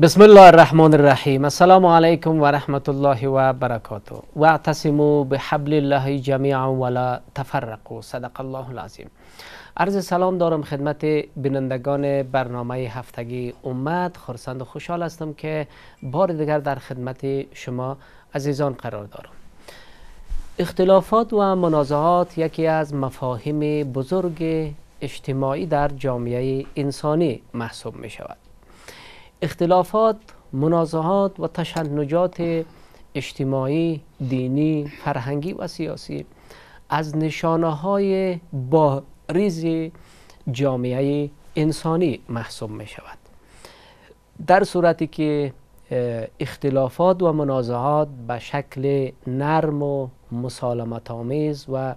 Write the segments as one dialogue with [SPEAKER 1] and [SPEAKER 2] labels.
[SPEAKER 1] بسم الله الرحمن الرحیم السلام علیکم و رحمت الله و برکاته واعتصموا بحبل الله جمیعا ولا تفرقوا صدق الله العظیم عرض سلام دارم خدمت بینندگان برنامه هفتگی امت خرسند و خوشحال هستم که بار دیگر در خدمت شما عزیزان قرار دارم اختلافات و منازعات یکی از مفاهیم بزرگ اجتماعی در جامعه انسانی محسوب می شود اختلافات منازعات و تشنجات اجتماعی دینی فرهنگی و سیاسی از نشانه های باریز جامعه انسانی محسوب می شود در صورتی که اختلافات و منازعات به شکل نرم و مسالمت آمیز و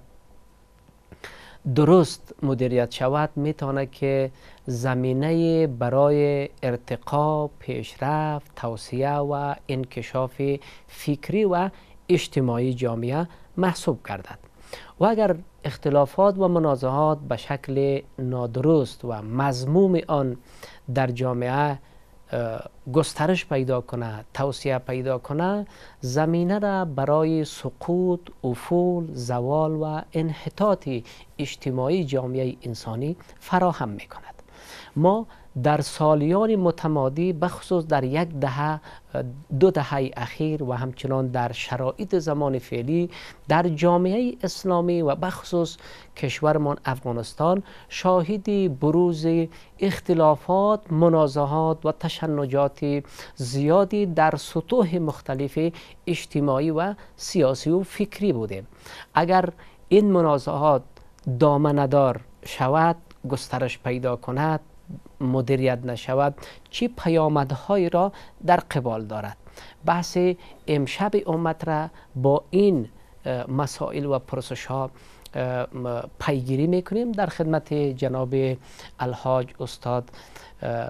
[SPEAKER 1] درست مدیریت شود میتونه که زمینه برای ارتقا، پیشرفت، توصیه و انکشاف فکری و اجتماعی جامعه محسوب گردد و اگر اختلافات و منازعات به شکل نادرست و مضموم آن در جامعه گسترش پیدا کنه توصیه پیدا کنه زمینه را برای سقوط افول زوال و انحطاط اجتماعی جامعه انسانی فراهم می کند ما در سالیان متمادی بخصوص در یک دهه دو دهه اخیر و همچنان در شرایط زمان فعلی در جامعه اسلامی و بخصوص کشورمان افغانستان شاهد بروز اختلافات، منازعات و تشنجات زیادی در سطوح مختلف اجتماعی و سیاسی و فکری بوده اگر این منازعات دامندار شود گسترش پیدا کند مدیریت نشود چی پیامدهایی را در قبال دارد بحث امشب امت را با این مسائل و پرسش ها پیگیری میکنیم در خدمت جناب الحاج استاد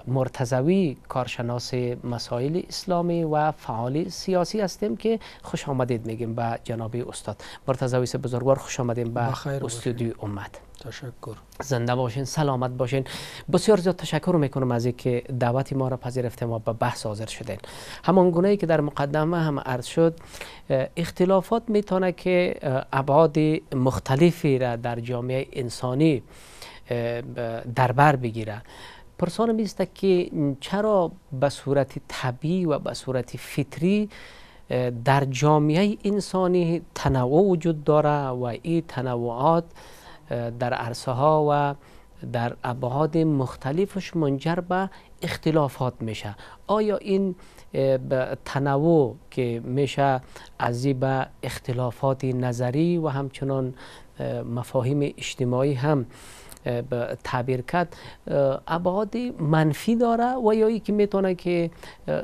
[SPEAKER 1] مرتزوی کارشناس مسائل اسلامی و فعال سیاسی هستیم که خوش آمدید میگیم به جناب استاد مرتضوی بزرگوار خوش آمدیم به استودیو امت تشکر زنده باشین سلامت باشین بسیار زیاد تشکر میکنم از اینکه دعوت ما را پذیرفتیم ما به بحث حاضر شدین همان گونه که در مقدمه هم عرض شد اختلافات میتونه که ابعاد مختلفی را در جامعه انسانی در بر بگیره پرسان می که چرا به صورت طبیعی و به صورت فطری در جامعه انسانی تنوع وجود داره و این تنوعات در عرصه ها و در ابعاد مختلفش منجر به اختلافات میشه آیا این تنوع که میشه از به اختلافات نظری و همچنان مفاهیم اجتماعی هم تعبیر کرد ابعاد منفی داره و یا که میتونه که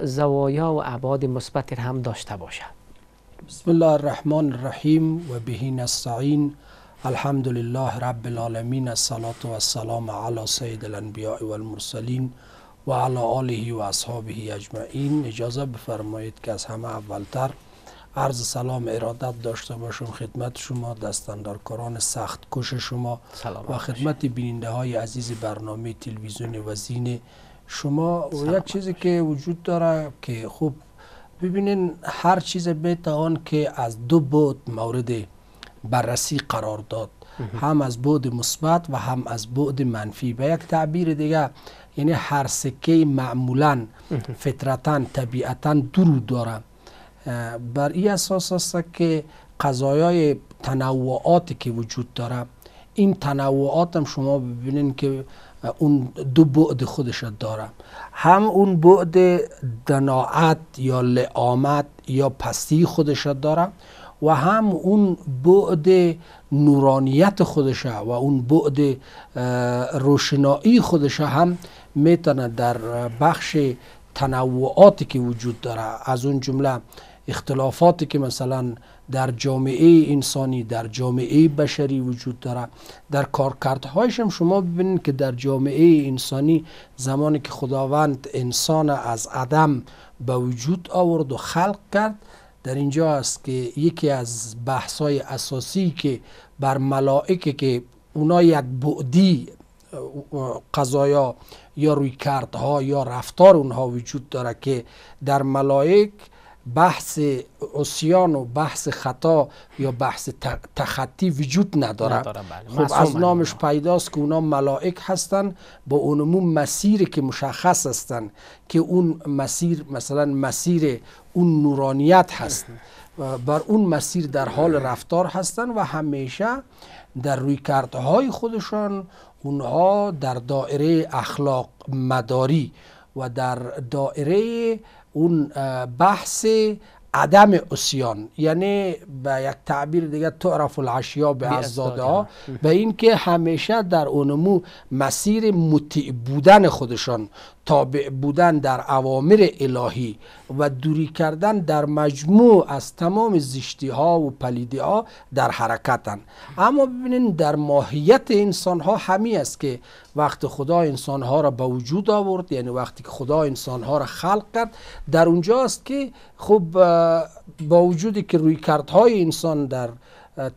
[SPEAKER 1] زوایا و ابعاد مثبتی هم داشته باشه بسم الله
[SPEAKER 2] الرحمن الرحیم و بهین نستعین الحمد لله رب العالمین الصلاة والسلام على سید الانبیاء والمرسلین و علی آله و اصحابه اجمعین اجازه بفرمایید که از همه اولتر عرض سلام ارادت داشته باشم خدمت شما دستاندارکاران سخت کش شما و خدمت بیننده های عزیز برنامه تلویزیون وزین شما و یک چیزی که وجود داره که خوب ببینین هر چیز بتوان که از دو بود مورد بررسی قرار داد هم از بود مثبت و هم از بود منفی به یک تعبیر دیگه یعنی هر سکه معمولا فطرتا طبیعتا درو داره بر این اساس است که قضایای تنوعاتی که وجود داره این تنوعات هم شما ببینین که اون دو بعد خودش داره هم اون بعد دناعت یا لعامت یا پستی خودش داره و هم اون بعد نورانیت خودش و اون بعد روشنایی خودش هم میتونه در بخش تنوعاتی که وجود داره از اون جمله اختلافاتی که مثلا در جامعه انسانی در جامعه بشری وجود داره در کارکردهایش هم شما ببینید که در جامعه انسانی زمانی که خداوند انسان از عدم به وجود آورد و خلق کرد در اینجا است که یکی از بحث‌های اساسی که بر ملائکه که اونا یک بعدی قضایا یا روی ها یا رفتار اونها وجود داره که در ملائک بحث اسیان و بحث خطا یا بحث تخطی وجود نداره بله. خب از نامش پیداست که اونا ملائک هستند با اونمون مسیر که مشخص هستند که اون مسیر مثلا مسیر اون نورانیت هست و بر اون مسیر در حال رفتار هستن و همیشه در روی های خودشان اونها در دائره اخلاق مداری و در دائره اون بحث عدم اسیان یعنی به یک تعبیر دیگه تعرف العشیا به ازداده ها و اینکه همیشه در اونمو مسیر مطیع بودن خودشان تابع بودن در اوامر الهی و دوری کردن در مجموع از تمام زیشتی ها و پلیدی ها در حرکتن اما ببینین در ماهیت انسان ها همی است که وقت خدا انسان ها را به وجود آورد یعنی وقتی که خدا انسان ها را خلق کرد در اونجا است که خب با وجودی که روی های انسان در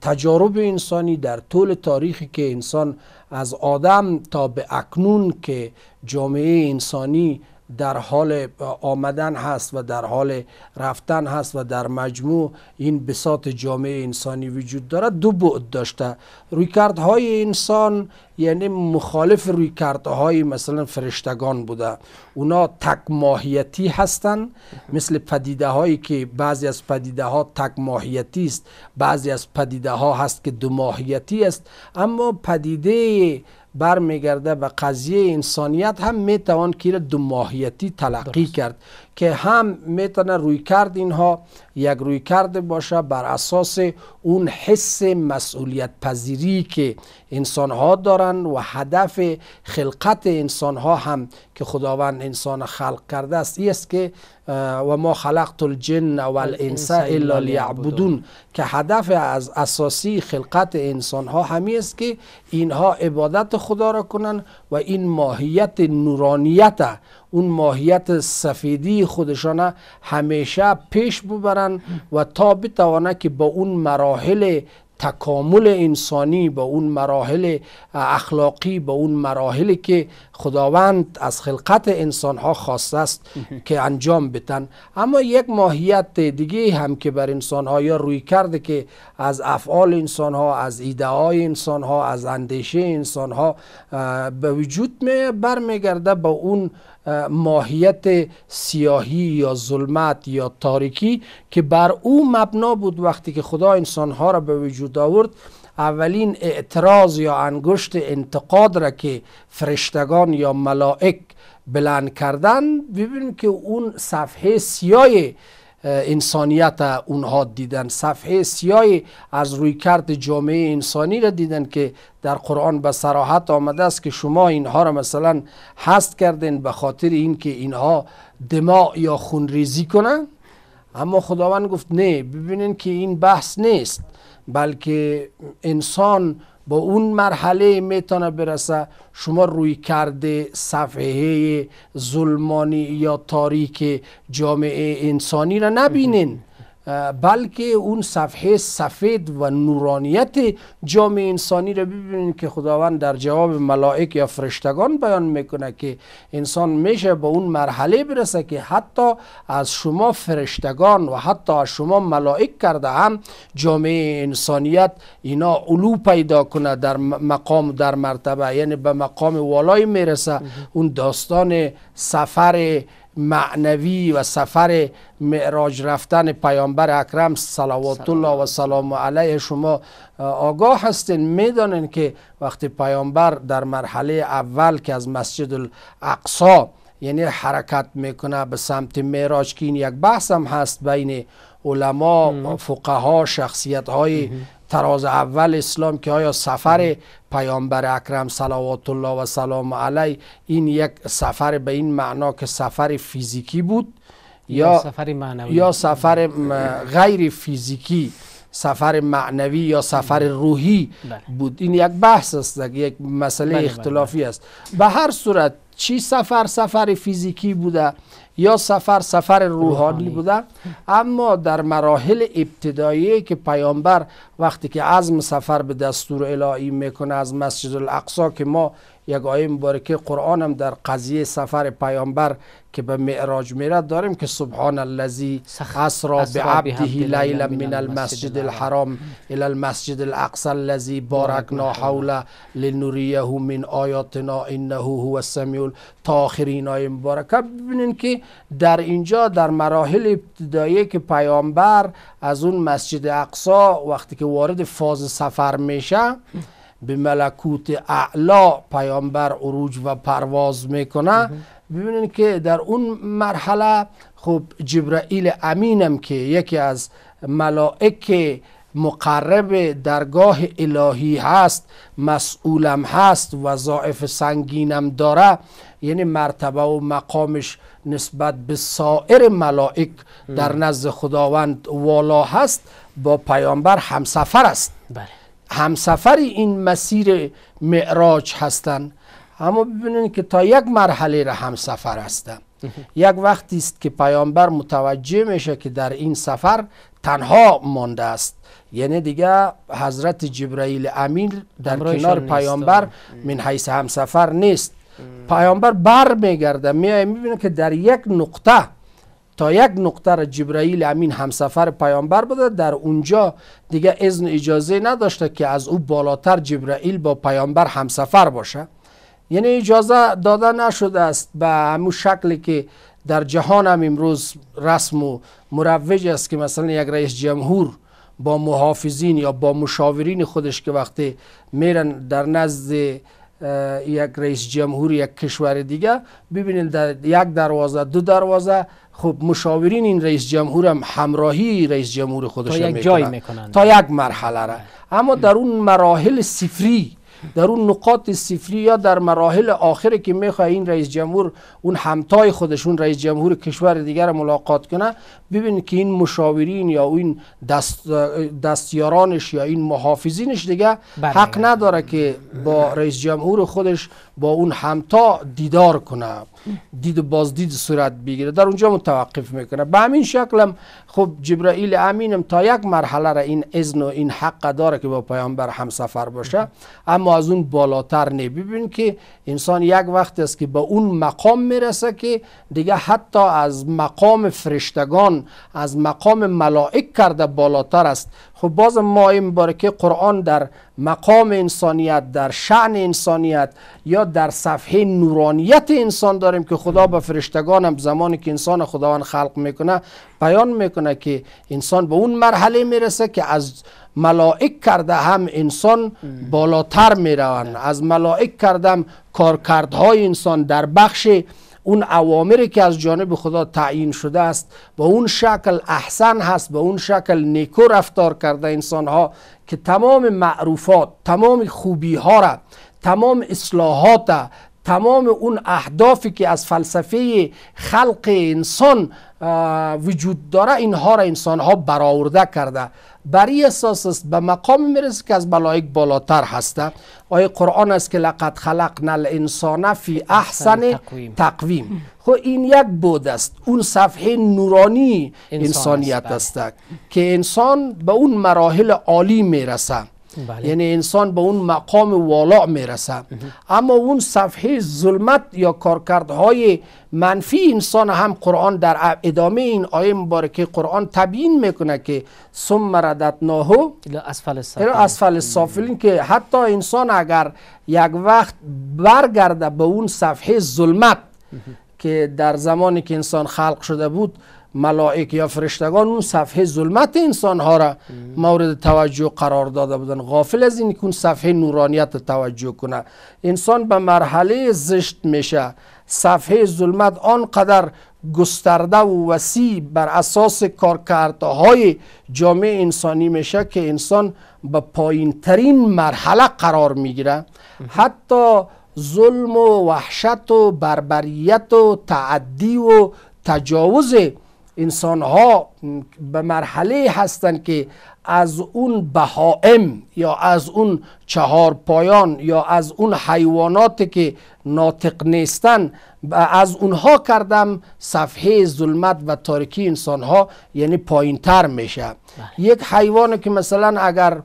[SPEAKER 2] تجارب انسانی در طول تاریخی که انسان از آدم تا به اکنون که جامعه انسانی در حال آمدن هست و در حال رفتن هست و در مجموع این بساط جامعه انسانی وجود دارد دو بعد داشته های انسان یعنی مخالف روی های مثلا فرشتگان بوده اونا تک ماهیتی هستند مثل پدیده هایی که بعضی از پدیده ها تک ماهیتی است بعضی از پدیده ها هست که دو ماهیتی است اما پدیده برمیگرده به قضیه انسانیت هم میتوان که دو ماهیتی تلقی کرد که هم میتونه روی کرد اینها یک روی کرده باشه بر اساس اون حس مسئولیت پذیری که انسان ها دارن و هدف خلقت انسان ها هم که خداوند انسان خلق کرده است است که و ما خلقت الجن و الانس الا لیعبدون که هدف از اساسی خلقت انسان ها همی است که اینها عبادت خدا را کنن و این ماهیت نورانیت اون ماهیت سفیدی خودشانه همیشه پیش ببرن و تا بتوانه که با اون مراحل تکامل انسانی با اون مراحل اخلاقی با اون مراحلی که خداوند از خلقت انسان ها خواسته است که انجام بتن اما یک ماهیت دیگه هم که بر انسان ها یا روی کرده که از افعال انسان ها از ایده های انسان ها از اندیشه انسان ها به وجود می برمیگرده با اون ماهیت سیاهی یا ظلمت یا تاریکی که بر او مبنا بود وقتی که خدا انسانها را به وجود آورد اولین اعتراض یا انگشت انتقاد را که فرشتگان یا ملائک بلند کردن ببینیم که اون صفحه سیاهی انسانیت اونها دیدن صفحه سیای از روی کرد جامعه انسانی را دیدن که در قرآن به سراحت آمده است که شما اینها را مثلا هست کردین به خاطر اینکه اینها دماغ یا خونریزی کنن اما خداوند گفت نه ببینین که این بحث نیست بلکه انسان با اون مرحله میتونه برسه شما روی کرده صفحه ظلمانی یا تاریک جامعه انسانی را نبینین بلکه اون صفحه سفید و نورانیت جامعه انسانی رو ببینید که خداوند در جواب ملائک یا فرشتگان بیان میکنه که انسان میشه به اون مرحله برسه که حتی از شما فرشتگان و حتی از شما ملائک کرده هم جامعه انسانیت اینا علو پیدا کنه در مقام در مرتبه یعنی به مقام والای میرسه اون داستان سفر معنوی و سفر معراج رفتن پیامبر اکرم صلوات الله و سلام علیه شما آگاه هستین میدانین که وقتی پیامبر در مرحله اول که از مسجد الاقصا یعنی حرکت میکنه به سمت معراج که این یک بحث هم هست بین علما فقها شخصیت های تراز اول اسلام که آیا سفر پیامبر اکرم صلوات الله و سلام علیه این یک سفر به این معنا که سفر فیزیکی بود یا سفر معنوی یا سفر غیر فیزیکی سفر معنوی یا سفر بله. روحی بله. بود این یک بحث است یک مسئله بله، اختلافی است به هر صورت چی سفر سفر فیزیکی بوده یا سفر سفر روحانی بوده اما در مراحل ابتدایی که پیامبر وقتی که عزم سفر به دستور الهی میکنه از مسجد الاقصا که ما یک آیه مبارکه قرآن هم در قضیه سفر پیامبر که به معراج میرد داریم که سبحان الذی اسرا بعبده لیلا من المسجد الحرام الی المسجد الاقصی الذی بارکنا حول لنوریه من آیاتنا انه هو السمیع تا آخرین آیه مبارکه که در اینجا در مراحل ابتدایی که پیامبر از اون مسجد اقصا وقتی که وارد فاز سفر میشه به ملکوت اعلا پیامبر عروج و پرواز میکنه ببینید که در اون مرحله خب جبرائیل امینم که یکی از ملائک مقرب درگاه الهی هست مسئولم هست وظایف سنگینم داره یعنی مرتبه و مقامش نسبت به سایر ملائک در نزد خداوند والا هست با پیامبر همسفر است بله. همسفر این مسیر معراج هستند اما ببینید که تا یک مرحله را همسفر هستند یک وقتی است که پیامبر متوجه میشه که در این سفر تنها مانده است یعنی دیگه حضرت جبرائیل امین در کنار پیامبر من حیث همسفر نیست پیامبر بر میگرده میای میبینه که در یک نقطه تا یک نقطه را جبرائیل امین همسفر پیامبر بوده در اونجا دیگه اذن اجازه نداشته که از او بالاتر جبرائیل با پیامبر همسفر باشه یعنی اجازه داده نشده است به همون شکلی که در جهان هم امروز رسم و مروج است که مثلا یک رئیس جمهور با محافظین یا با مشاورین خودش که وقتی میرن در نزد یک رئیس جمهور یک کشور دیگه ببینید در یک دروازه دو دروازه خب مشاورین این رئیس جمهور هم همراهی رئیس جمهور خودش تا یک میکنن تا یک مرحله را اما در اون مراحل سفری در اون نقاط صفری یا در مراحل آخری که میخواه این رئیس جمهور اون همتای خودشون رئیس جمهور کشور دیگر ملاقات کنه ببینید که این مشاورین یا این دستیارانش یا این محافظینش دیگه بله. حق نداره که با رئیس جمهور خودش با اون همتا دیدار کنه دید و بازدید صورت بگیره در اونجا متوقف میکنه به همین شکل خب جبرائیل امینم تا یک مرحله را این اذن و این حق داره که با پیامبر سفر باشه اما از اون بالاتر نه ببین که انسان یک وقت است که به اون مقام میرسه که دیگه حتی از مقام فرشتگان از مقام ملائک کرده بالاتر است خب باز ما این که قرآن در مقام انسانیت در شعن انسانیت یا در صفحه نورانیت انسان داریم که خدا به فرشتگان هم زمانی که انسان خداوند خلق میکنه بیان میکنه که انسان به اون مرحله میرسه که از ملائک کرده هم انسان بالاتر می روند از ملائک کردم کارکردهای انسان در بخش اون اوامری که از جانب خدا تعیین شده است به اون شکل احسن هست به اون شکل نیکو رفتار کرده انسان ها که تمام معروفات تمام خوبی ها را تمام اصلاحات تمام اون اهدافی که از فلسفه خلق انسان وجود داره اینها را انسان ها برآورده کرده بر اساس است به مقام میرسه که از ملائک بالاتر هسته آیه قرآن است که لقد خلقنا الانسان فی احسن تقویم, تقویم. خب این یک بود است اون صفحه نورانی انسان انسانیت بله. است که انسان به اون مراحل عالی میرسه بله. یعنی انسان به اون مقام والا میرسه اما اون صفحه ظلمت یا کارکردهای منفی انسان هم قرآن در ادامه این آیه مبارکه قرآن تبیین میکنه که سم مردت ناهو اسفل السافلین که حتی انسان اگر یک وقت برگرده به اون صفحه ظلمت که در زمانی که انسان خلق شده بود ملائک یا فرشتگان اون صفحه ظلمت انسان ها را مورد توجه قرار داده بودن غافل از این که اون صفحه نورانیت توجه کنه انسان به مرحله زشت میشه صفحه ظلمت آنقدر گسترده و وسیع بر اساس کارکردهای جامعه انسانی میشه که انسان به پایین ترین مرحله قرار میگیره حتی ظلم و وحشت و بربریت و تعدی و تجاوز انسان ها به مرحله هستند که از اون بهائم یا از اون چهار پایان یا از اون حیواناتی که ناطق نیستن از اونها کردم صفحه ظلمت و تاریکی انسان ها یعنی پایین تر میشه بله. یک حیوان که مثلا اگر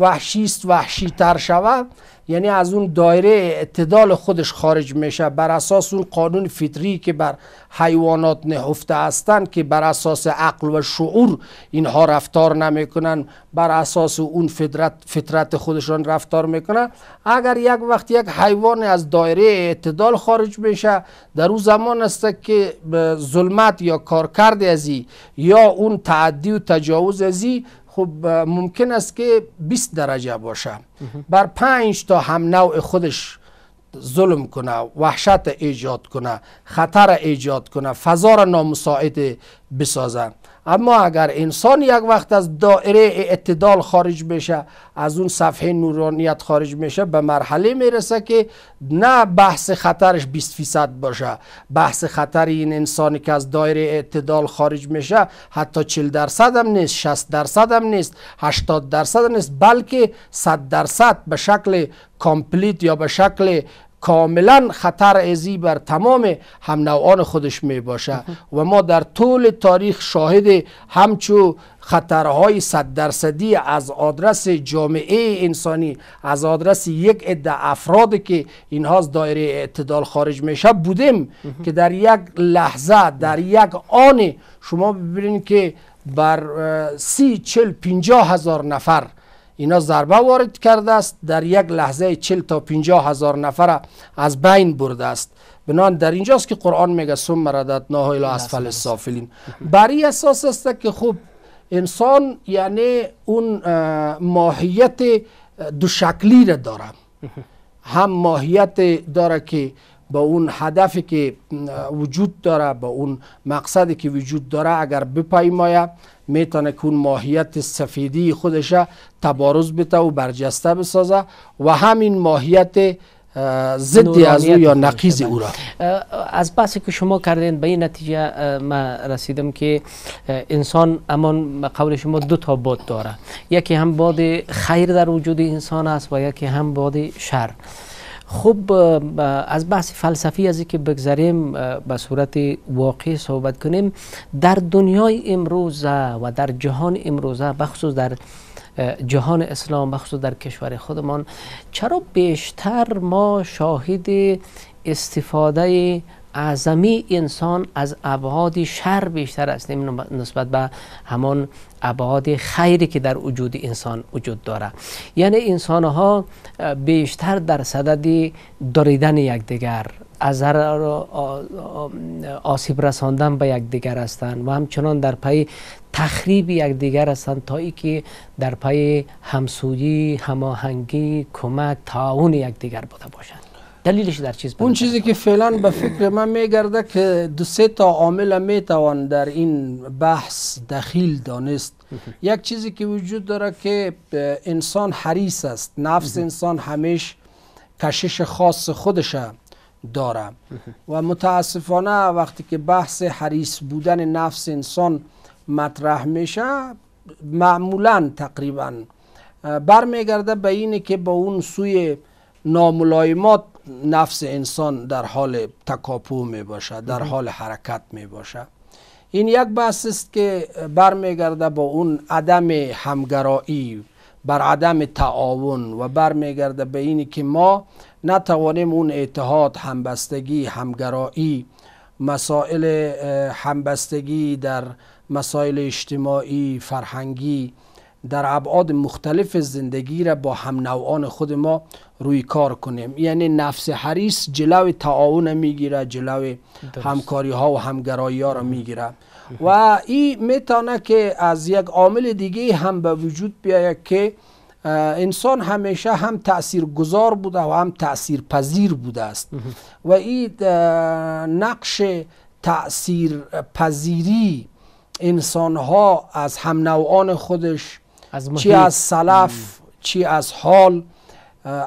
[SPEAKER 2] وحشیست وحشی تر شود یعنی از اون دایره اعتدال خودش خارج میشه بر اساس اون قانون فطری که بر حیوانات نهفته هستند که بر اساس عقل و شعور اینها رفتار نمیکنن بر اساس اون فطرت فطرت خودشان رفتار میکنن اگر یک وقت یک حیوان از دایره اعتدال خارج میشه در اون زمان است که ظلمت یا کارکرد ازی یا اون تعدی و تجاوز ازی خب ممکن است که 20 درجه باشه بر 5 تا هم نوع خودش ظلم کنه وحشت ایجاد کنه خطر ایجاد کنه فضا را نامساعد بسازه اما اگر انسان یک وقت از دائره اعتدال خارج بشه از اون صفحه نورانیت خارج میشه به مرحله میرسه که نه بحث خطرش 20 فیصد باشه بحث خطر این انسانی که از دایره اعتدال خارج میشه حتی 40 درصد هم نیست 60 درصد هم نیست 80 درصد هم نیست بلکه 100 درصد به شکل کامپلیت یا به شکل کاملا خطر ازی بر تمام هم خودش می باشه و ما در طول تاریخ شاهد همچو خطرهای صد درصدی از آدرس جامعه انسانی از آدرس یک عده افرادی که اینها از دایره اعتدال خارج میشه بودیم که در یک لحظه در یک آن شما ببینید که بر سی چل پینجا هزار نفر اینا ضربه وارد کرده است در یک لحظه 40 تا 50 هزار نفر از بین برده است بنان در اینجاست که قرآن میگه ثم رددناه الی اسفل سافلین بر این اساس است که خب انسان یعنی اون ماهیت دوشکلی را داره هم ماهیت داره که با اون هدفی که وجود داره با اون مقصدی که وجود داره اگر بپیمایه میتونه که اون ماهیت سفیدی خودش تبارز بته و برجسته بسازه و همین ماهیت زدی از او یا نقیز بله. او را
[SPEAKER 1] از بحثی که شما کردین به این نتیجه ما رسیدم که انسان امان قول شما دو تا باد داره یکی هم باد خیر در وجود انسان است و یکی هم باد شر خب از بحث فلسفی از که بگذریم به صورت واقعی صحبت کنیم در دنیای امروزه و در جهان امروزه بخصوص در جهان اسلام بخصوص در کشور خودمان چرا بیشتر ما شاهد استفاده اعظمی انسان از ابعاد شر بیشتر است نسبت به همان ابعاد خیری که در وجود انسان وجود داره یعنی انسان ها بیشتر در صدد دریدن یکدیگر از آسیب رساندن به یکدیگر هستند و همچنان در پای تخریب یکدیگر هستند تا اینکه که در پای همسویی هماهنگی کمک تعاون یکدیگر بوده باشد دلیلش در چیز اون چیزی که فعلا به فکر من میگرده که دو سه تا عامل میتوان
[SPEAKER 2] در این بحث دخیل دانست یک چیزی که وجود داره که انسان حریص است نفس انسان همیش کشش خاص خودش داره و متاسفانه وقتی که بحث حریص بودن نفس انسان مطرح میشه معمولا تقریبا برمیگرده به اینه که با اون سوی ناملایمات نفس انسان در حال تکاپو می باشد در حال حرکت می باشد این یک بحث است که برمیگرده با اون عدم همگرایی بر عدم تعاون و برمیگرده به اینی که ما نتوانیم اون اتحاد همبستگی همگرایی مسائل همبستگی در مسائل اجتماعی فرهنگی در ابعاد مختلف زندگی را با هم نوعان خود ما روی کار کنیم یعنی نفس حریص جلو تعاون میگیره جلو همکاری ها و همگرایی ها را میگیره و این میتونه که از یک عامل دیگه هم به وجود بیاید که انسان همیشه هم تأثیر گذار بوده و هم تأثیر پذیر بوده است و این نقش تأثیر پذیری انسان ها از هم نوعان خودش از چی از سلف چی از حال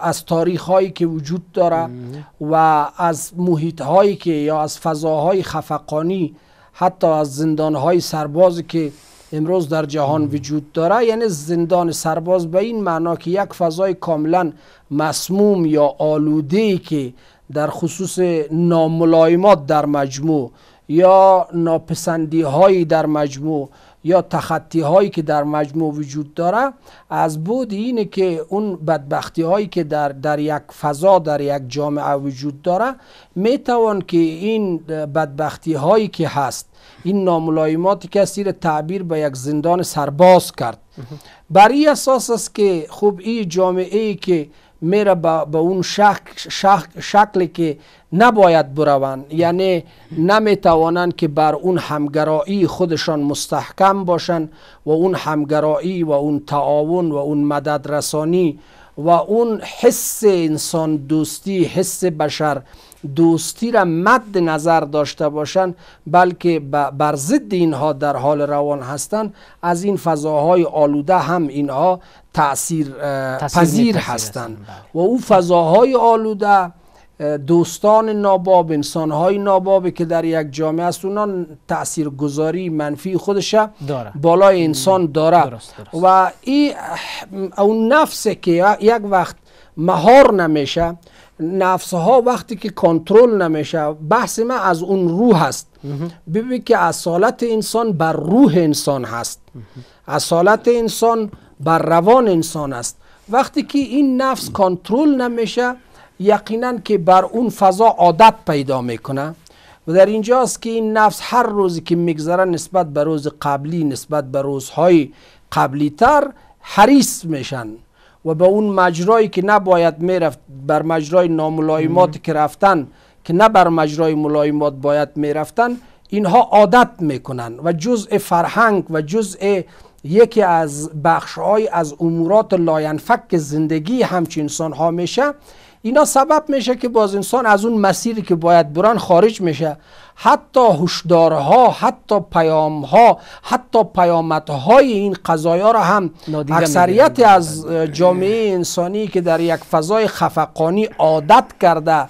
[SPEAKER 2] از تاریخ هایی که وجود داره و از محیط هایی که یا از فضاهای خفقانی حتی از زندان های سربازی که امروز در جهان وجود داره یعنی زندان سرباز به این معنا که یک فضای کاملا مسموم یا آلوده ای که در خصوص ناملایمات در مجموع یا ناپسندی هایی در مجموع یا تخطی هایی که در مجموع وجود داره از بود اینه که اون بدبختی هایی که در, در یک فضا در یک جامعه وجود داره میتوان که این بدبختی هایی که هست این ناملایماتی که سیر تعبیر به یک زندان سرباز کرد بر این اساس است که خوب این جامعه ای که میره به, اون شک، شکلی که نباید بروند یعنی نمیتوانن که بر اون همگرایی خودشان مستحکم باشند و اون همگرایی و اون تعاون و اون مدد رسانی و اون حس انسان دوستی حس بشر دوستی را مد نظر داشته باشند بلکه بر ضد اینها در حال روان هستند از این فضاهای آلوده هم اینها تاثیر, پذیر هستند بله. و او فضاهای آلوده دوستان ناباب های نابابه که در یک جامعه است اونا تأثیر گذاری منفی خودش بالای انسان داره و این اون نفس که یک وقت مهار نمیشه نفس ها وقتی که کنترل نمیشه بحث من از اون روح هست ببین که اصالت انسان بر روح انسان هست اصالت انسان بر روان انسان است وقتی که این نفس کنترل نمیشه یقینا که بر اون فضا عادت پیدا میکنه و در اینجاست که این نفس هر روزی که میگذره نسبت به روز قبلی نسبت به روزهای قبلی تر حریص میشن و به اون مجرایی که نباید میرفت بر مجرای ناملایمات که رفتن که نه بر مجرای ملایمات باید میرفتن اینها عادت میکنن و جزء فرهنگ و جزء یکی از بخشهای از امورات لاینفک زندگی همچین انسان میشه اینا سبب میشه که باز انسان از اون مسیری که باید بران خارج میشه حتی هوشدارها، حتی پیامها حتی پیامدهای این قضایا را هم اکثریت از جامعه انسانی که در یک فضای خفقانی عادت کرده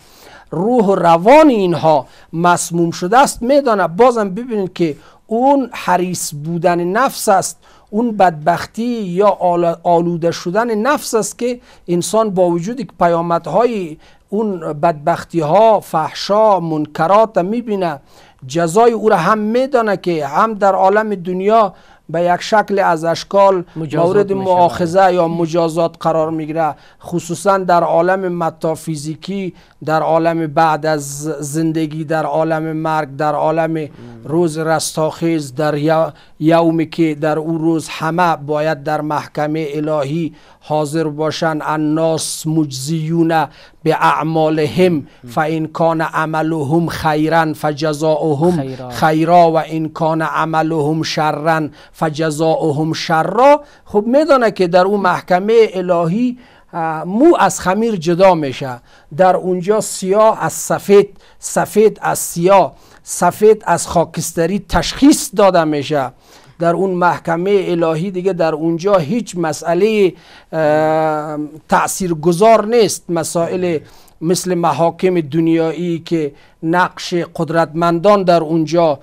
[SPEAKER 2] روح و روان اینها مسموم شده است میدانه بازم ببینید که اون حریص بودن نفس است اون بدبختی یا آلوده شدن نفس است که انسان با وجود پیامدهای اون بدبختی ها فحشا منکرات میبینه جزای او را هم میدانه که هم در عالم دنیا به یک شکل از اشکال مورد معاخذه یا مجازات قرار میگیره خصوصا در عالم متافیزیکی در عالم بعد از زندگی در عالم مرگ در عالم روز رستاخیز در یومی که در او روز همه باید در محکمه الهی حاضر باشند الناس مجزیون به اعمالهم فان کان عملهم خیرا فجزاؤهم خیرا و این کان عملهم شرا فجزاؤهم شرا خب میدانه که در اون محکمه الهی مو از خمیر جدا میشه در اونجا سیاه از سفید سفید از سیاه سفید از خاکستری تشخیص داده میشه در اون محکمه الهی دیگه در اونجا هیچ مسئله تأثیر گذار نیست مسائل مثل محاکم دنیایی که نقش قدرتمندان در اونجا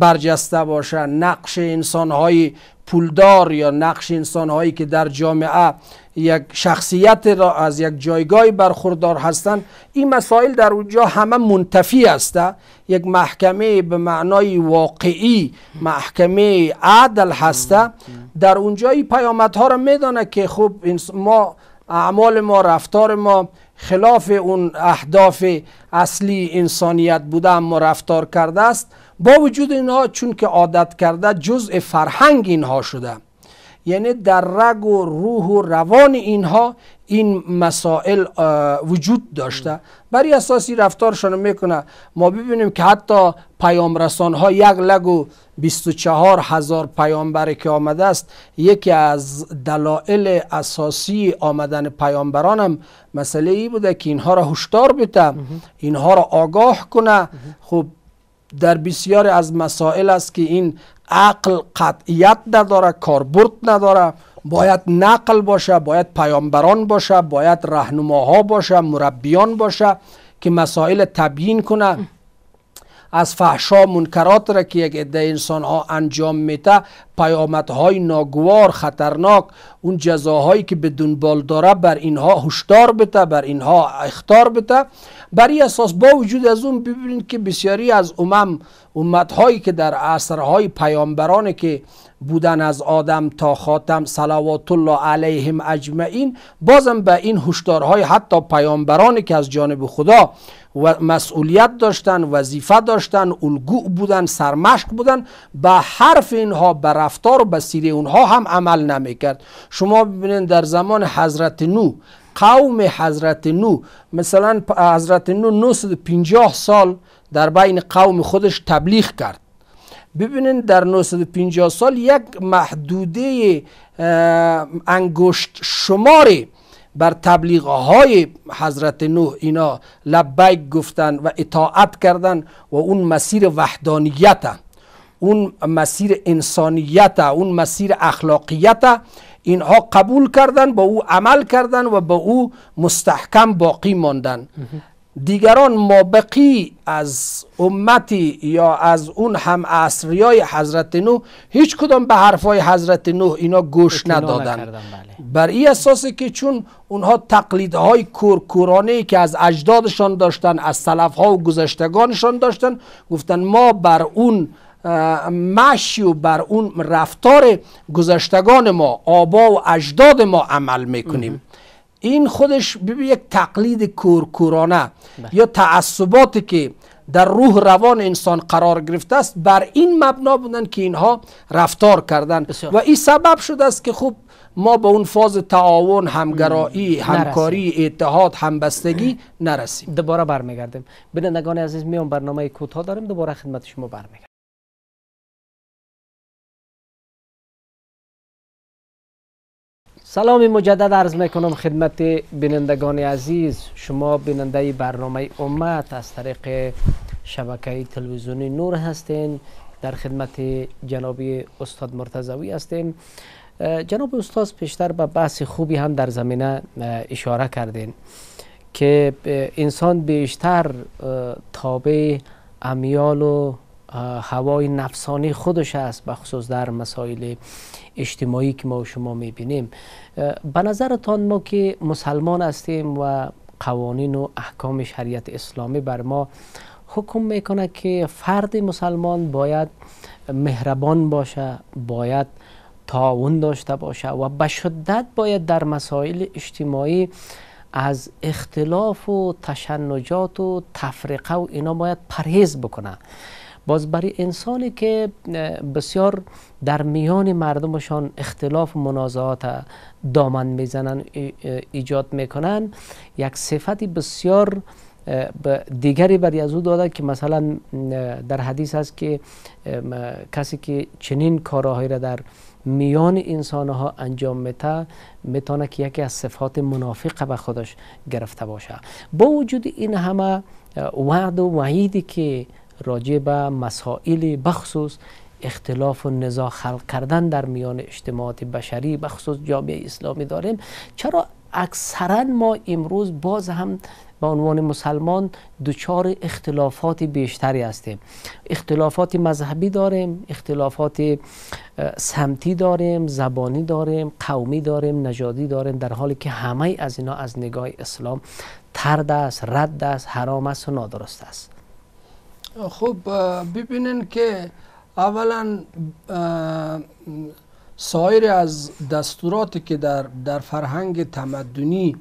[SPEAKER 2] برجسته باشه نقش انسانهای پولدار یا نقش انسان هایی که در جامعه یک شخصیت را از یک جایگاه برخوردار هستند این مسائل در اونجا همه منتفی است یک محکمه به معنای واقعی محکمه عدل هسته در اونجا این پیامدها را میدانه که خب ما اعمال ما رفتار ما خلاف اون اهداف اصلی انسانیت بوده اما رفتار کرده است با وجود اینها چون که عادت کرده جزء فرهنگ اینها شده یعنی در رگ و روح و روان اینها این مسائل وجود داشته برای اساسی رفتارشان میکنه ما ببینیم که حتی پیام رسان ها یک لگ و 24 هزار پیامبر که آمده است یکی از دلایل اساسی آمدن پیامبران هم مسئله ای بوده که اینها را هشدار بده اینها را آگاه کنه خب در بسیاری از مسائل است که این عقل قطعیت نداره کاربرد نداره باید نقل باشه باید پیامبران باشه باید رهنماها باشه مربیان باشه که مسائل تبیین کنه از فحشا منکرات را که یک عده انسان ها انجام میته پیامدهای ناگوار خطرناک اون جزاهایی که به دنبال داره بر اینها هشدار بته، بر اینها اختار بته بر اساس با وجود از اون ببینید که بسیاری از امم امتهایی که در اثرهای پیامبران که بودن از آدم تا خاتم صلوات الله علیهم اجمعین بازم به این هشدارهای حتی پیامبرانی که از جانب خدا و مسئولیت داشتن وظیفه داشتن الگو بودن سرمشق بودن به حرف اینها به رفتار و به سیره اونها هم عمل نمیکرد شما ببینید در زمان حضرت نو قوم حضرت نو مثلا حضرت نو 950 سال در بین قوم خودش تبلیغ کرد ببینید در 950 سال یک محدوده انگشت شماری بر تبلیغ های حضرت نو اینا لبیک گفتن و اطاعت کردن و اون مسیر وحدانیت اون مسیر انسانیت اون مسیر اخلاقیت اینها قبول کردن با او عمل کردن و با او مستحکم باقی ماندن دیگران مابقی از امتی یا از اون هم های حضرت نو هیچ کدام به حرفای حضرت نو اینا گوش ندادن بله. بر این اساسی که چون اونها تقلیدهای کورکورانه که از اجدادشان داشتن از سلفها و گذشتگانشان داشتن گفتن ما بر اون مشی و بر اون رفتار گذشتگان ما آبا و اجداد ما عمل میکنیم این خودش یک تقلید کورکورانه بله. یا تعصباتی که در روح روان انسان قرار گرفته است بر این مبنا بودن که اینها رفتار کردن و این سبب شده است که خوب ما به اون فاز
[SPEAKER 1] تعاون همگرایی همکاری نرسیم. اتحاد همبستگی نرسیم دوباره برمیگردیم بینندگان عزیز میان برنامه کوتاه داریم دوباره خدمت شما برمیگردیم سلام مجدد عرض میکنم خدمت بینندگان عزیز شما بیننده برنامه امت از طریق شبکه تلویزیونی نور هستین در خدمت جناب استاد مرتضوی هستیم جناب استاد پیشتر به بحث خوبی هم در زمینه اشاره کردین که انسان بیشتر تابع امیال و هوای نفسانی خودش است بخصوص در مسائل اجتماعی که ما و شما میبینیم به نظرتان ما که مسلمان هستیم و قوانین و احکام شریعت اسلامی بر ما حکم میکنه که فرد مسلمان باید مهربان باشه باید تعاون داشته باشه و به شدت باید در مسائل اجتماعی از اختلاف و تشنجات و تفرقه و اینا باید پرهیز بکنه باز برای انسانی که بسیار در میان مردمشان اختلاف و منازعات دامن میزنن ایجاد میکنن یک صفتی بسیار دیگری برای از او داده که مثلا در حدیث هست که کسی که چنین کارهایی را در میان انسانها انجام میته میتونه که یکی از صفات منافق به خودش گرفته باشه با وجود این همه وعد و وعیدی که راجع به مسائل بخصوص اختلاف و نزاع خلق کردن در میان اجتماعات بشری بخصوص جامعه اسلامی داریم چرا اکثرا ما امروز باز هم به عنوان مسلمان دچار اختلافات بیشتری هستیم اختلافات مذهبی داریم اختلافات سمتی داریم زبانی داریم قومی داریم نژادی داریم در حالی که همه از اینا از نگاه اسلام ترد است رد است حرام است و نادرست است
[SPEAKER 2] خب ببینین که اولا سایر از دستوراتی که در, در فرهنگ تمدنی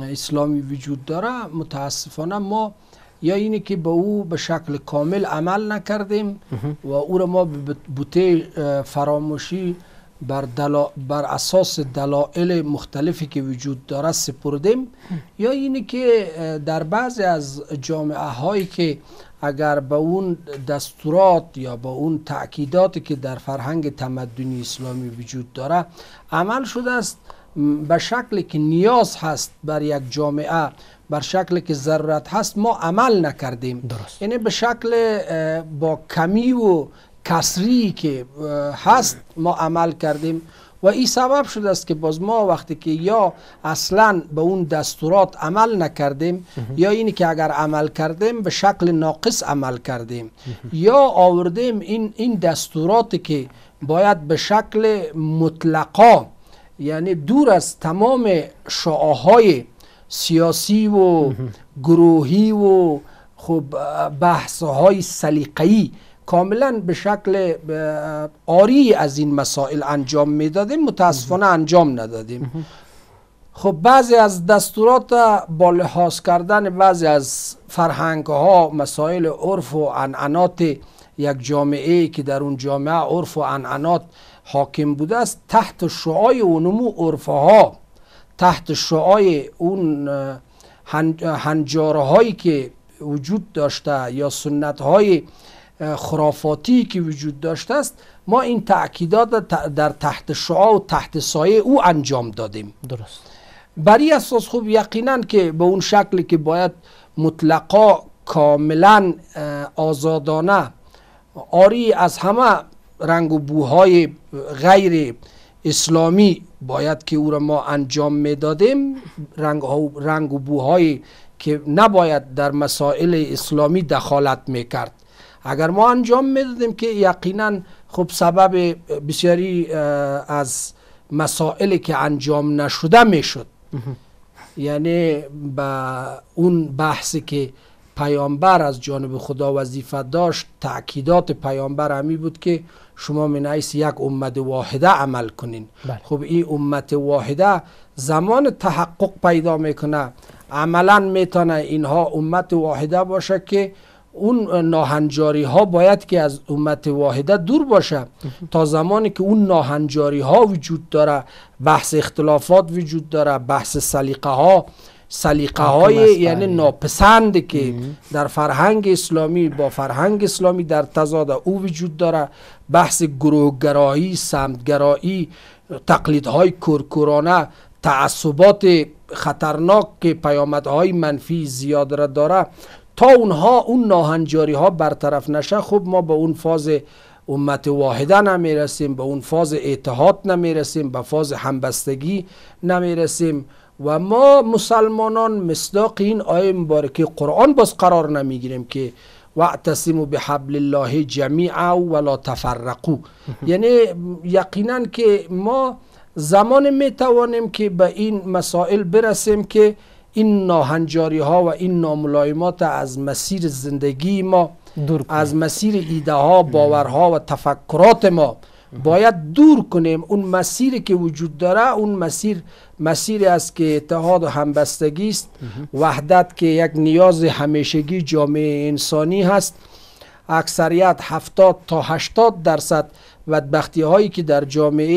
[SPEAKER 2] اسلامی وجود داره متاسفانه ما یا اینه که به او به شکل کامل عمل نکردیم و او را ما به بوته فراموشی بر, بر اساس دلایل مختلفی که وجود داره سپردیم یا اینه که در بعضی از جامعه هایی که اگر به اون دستورات یا به اون تأکیداتی که در فرهنگ تمدنی اسلامی وجود داره عمل شده است به شکلی که نیاز هست بر یک جامعه بر شکلی که ضرورت هست ما عمل نکردیم یعنی به شکل با کمی و کسری که هست ما عمل کردیم و این سبب شده است که باز ما وقتی که یا اصلا به اون دستورات عمل نکردیم یا اینی که اگر عمل کردیم به شکل ناقص عمل کردیم یا آوردیم این این دستوراتی که باید به شکل مطلقا یعنی دور از تمام شعاهای سیاسی و گروهی و خب بحث های سلیقه‌ای کاملا به شکل آری از این مسائل انجام میدادیم متاسفانه انجام ندادیم خب بعضی از دستورات با لحاظ کردن بعضی از فرهنگ ها مسائل عرف و انعنات یک جامعه که در اون جامعه عرف و انعنات حاکم بوده است تحت شعای اونمو عرفه ها تحت شعای اون هنجاره هایی که وجود داشته یا سنت های خرافاتی که وجود داشته است ما این تأکیدات در تحت شعا و تحت سایه او انجام دادیم درست برای اساس خوب یقینا که به اون شکلی که باید مطلقا کاملا آزادانه آری از همه رنگ و بوهای غیر اسلامی باید که او را ما انجام میدادیم رنگ, رنگ و بوهایی که نباید در مسائل اسلامی دخالت میکرد اگر ما انجام میدادیم که یقینا خب سبب بسیاری از مسائلی که انجام نشده میشد یعنی به اون بحثی که پیامبر از جانب خدا وظیفه داشت تاکیدات پیامبر همی بود که شما من یک امت واحده عمل کنین بله. خب این امت واحده زمان تحقق پیدا میکنه عملا میتونه اینها امت واحده باشه که اون ناهنجاری ها باید که از امت واحده دور باشه تا زمانی که اون ناهنجاری ها وجود داره بحث اختلافات وجود داره بحث سلیقه ها سلیقه های یعنی ناپسند که در فرهنگ اسلامی با فرهنگ اسلامی در تضاد او وجود داره بحث گروهگرایی سمتگرایی های کرکرانه تعصبات خطرناک که پیامدهای منفی زیاد را داره تا اونها اون ناهنجاری ها برطرف نشه خب ما به اون فاز امت واحده نمیرسیم به اون فاز اتحاد نمیرسیم به فاز همبستگی نمیرسیم و ما مسلمانان مصداق این آیه مبارکه قرآن باز قرار نمیگیریم که به حبل الله و ولا تفرقو یعنی یقینا که ما زمان میتوانیم که به این مسائل برسیم که این ناهنجاری ها و این ناملایمات از مسیر زندگی ما از مسیر ایده ها باورها و تفکرات ما باید دور کنیم اون مسیری که وجود داره اون مسیر مسیری است که اتحاد و همبستگی است وحدت که یک نیاز همیشگی جامعه انسانی هست اکثریت 70 تا 80 درصد بدبختی هایی که در جامعه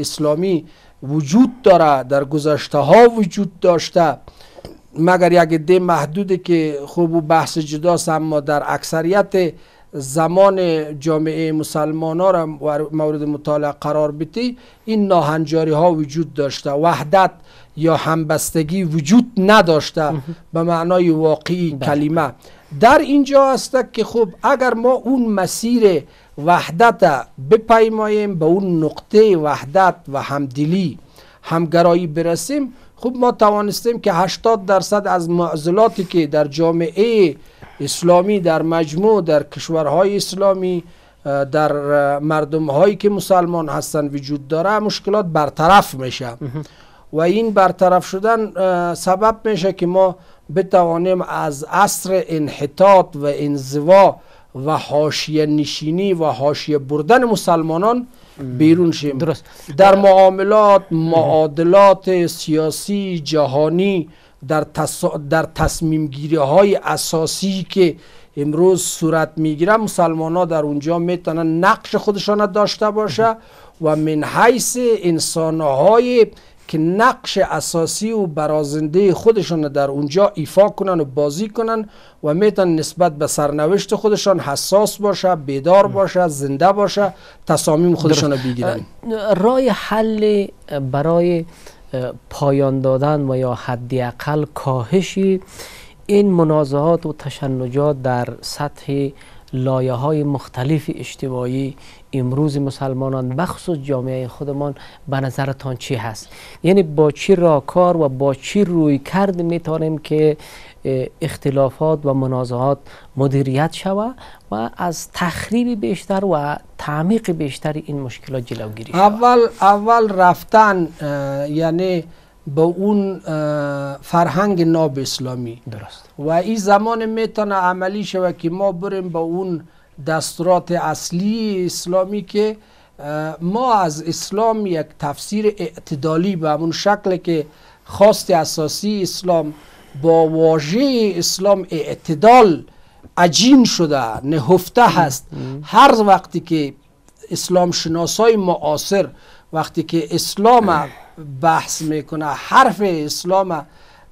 [SPEAKER 2] اسلامی وجود داره در گذشته ها وجود داشته مگر یک ده محدوده که خوب و بحث جداست اما در اکثریت زمان جامعه مسلمان ها مورد مطالعه قرار بتی این ناهنجاری ها وجود داشته وحدت یا همبستگی وجود نداشته به معنای واقعی بله. کلمه در اینجا است که خب اگر ما اون مسیر وحدت بپیماییم به اون نقطه وحدت و همدلی همگرایی برسیم خوب ما توانستیم که 80 درصد از معضلاتی که در جامعه اسلامی در مجموع در کشورهای اسلامی در مردم هایی که مسلمان هستند وجود داره مشکلات برطرف میشه و این برطرف شدن سبب میشه که ما بتوانیم از عصر انحطاط و انزوا و حاشیه نشینی و حاشیه بردن مسلمانان بیرون شیم درست. در معاملات معادلات سیاسی جهانی در, تص... در تصمیم گیری های اساسی که امروز صورت میگیره مسلمان ها در اونجا میتونن نقش خودشان داشته باشه و من حیث انسان های که نقش اساسی و برازنده خودشان در اونجا ایفا کنن و بازی کنن و میتن نسبت به سرنوشت خودشان حساس باشه بیدار باشه زنده باشه
[SPEAKER 1] تصامیم خودشان بگیرن رای حل برای پایان دادن و یا حداقل کاهشی این منازعات و تشنجات در سطح لایه های مختلف اجتماعی امروز مسلمانان بخصوص جامعه خودمان به نظرتان چی هست یعنی با چی راکار و با چی روی کرد میتانیم که اختلافات و منازعات مدیریت شود و از تخریب بیشتر و تعمیق بیشتر این مشکلات جلوگیری
[SPEAKER 2] شود اول اول رفتن یعنی به اون فرهنگ ناب اسلامی درست و این زمان میتونه عملی شوه که ما بریم به اون دستورات اصلی اسلامی که ما از اسلام یک تفسیر اعتدالی به همون شکل که خواست اساسی اسلام با واژه اسلام اعتدال عجین شده نهفته هست هر وقتی که اسلام شناسای معاصر وقتی که اسلام بحث میکنه حرف اسلام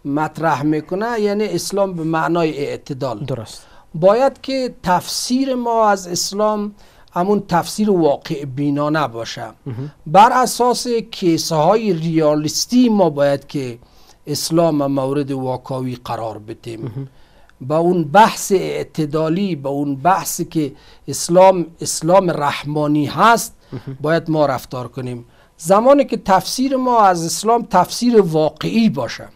[SPEAKER 2] مطرح میکنه یعنی اسلام به معنای اعتدال درست باید که تفسیر ما از اسلام همون تفسیر واقع بینانه باشه بر اساس کیسه های ریالیستی ما باید که اسلام مورد واکاوی قرار بدیم با اون بحث اعتدالی با اون بحثی که اسلام اسلام رحمانی هست باید ما رفتار کنیم زمانی که تفسیر ما از اسلام تفسیر واقعی باشه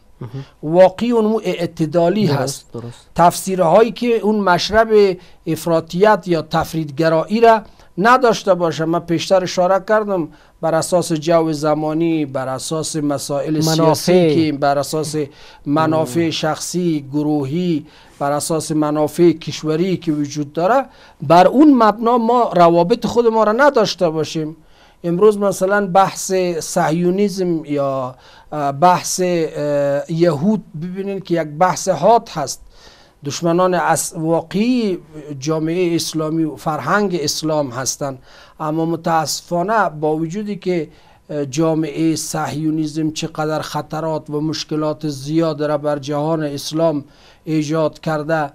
[SPEAKER 2] واقعی اون اعتدالی هست تفسیرهایی که اون مشرب افراتیت یا تفریدگرایی را نداشته باشه من پیشتر اشاره کردم بر اساس جو زمانی بر اساس مسائل منافع. سیاسی که بر اساس منافع شخصی گروهی بر اساس منافع کشوری که وجود داره بر اون مبنا ما روابط خود ما را نداشته باشیم امروز مثلا بحث سهیونیزم یا بحث یهود ببینید که یک بحث هات هست دشمنان واقعی جامعه اسلامی و فرهنگ اسلام هستند اما متاسفانه با وجودی که جامعه چه چقدر خطرات و مشکلات زیاد را بر جهان اسلام ایجاد کرده